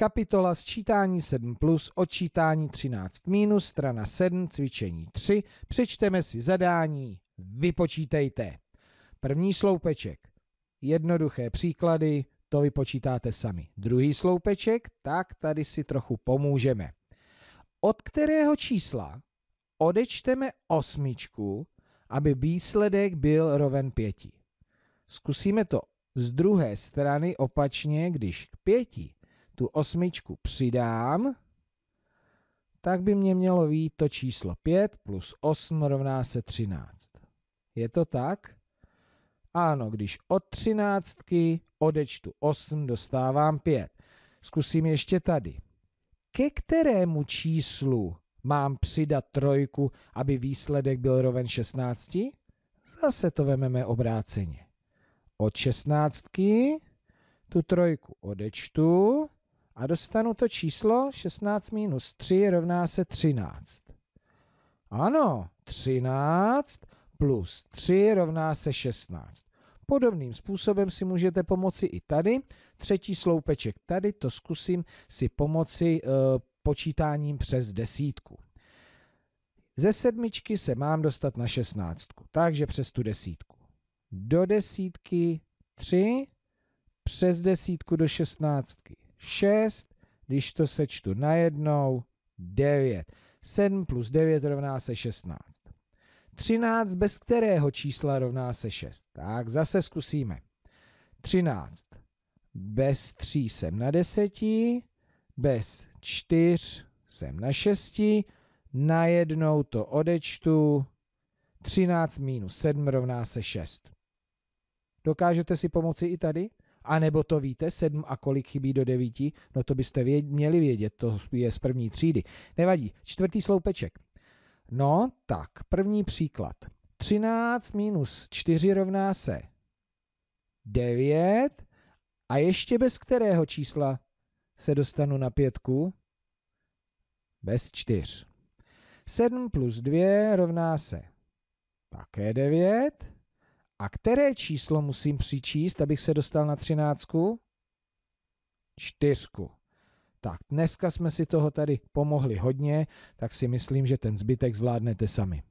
Kapitola sčítání 7 plus, odčítání 13 minus, strana 7, cvičení 3. Přečteme si zadání, vypočítejte. První sloupeček. Jednoduché příklady, to vypočítáte sami. Druhý sloupeček, tak tady si trochu pomůžeme. Od kterého čísla odečteme osmičku, aby výsledek byl roven pěti. Zkusíme to z druhé strany opačně, když k pěti tu osmičku přidám, tak by mě mělo výjít to číslo 5 plus 8 rovná se 13. Je to tak? Ano, když od 13 odečtu 8, dostávám 5. Zkusím ještě tady. Ke kterému číslu mám přidat trojku, aby výsledek byl roven 16? Zase to vememe obráceně. Od 16 tu trojku odečtu a dostanu to číslo 16 minus 3 rovná se 13. Ano, 13 plus 3 rovná se 16. Podobným způsobem si můžete pomoci i tady. Třetí sloupeček tady, to zkusím si pomoci e, počítáním přes desítku. Ze sedmičky se mám dostat na šestnáctku, takže přes tu desítku. Do desítky 3, přes desítku do šestnáctky 6, když to sečtu najednou, 9. 7 plus 9 rovná se 16. 13 bez kterého čísla rovná se 6. Tak zase zkusíme. 13 bez 3 jsem na 10, bez 4 jsem na 6, najednou to odečtu, 13 minus 7 rovná se 6. Dokážete si pomoci i tady? A nebo to víte, sedm a kolik chybí do devíti? No to byste věd, měli vědět, to je z první třídy. Nevadí, čtvrtý sloupeček. No, tak, první příklad. 13 minus 4 rovná se 9 a ještě bez kterého čísla se dostanu na pětku? Bez 4. 7 plus 2 rovná se také 9 a které číslo musím přičíst, abych se dostal na třináctku? Čtyřku. Tak, dneska jsme si toho tady pomohli hodně, tak si myslím, že ten zbytek zvládnete sami.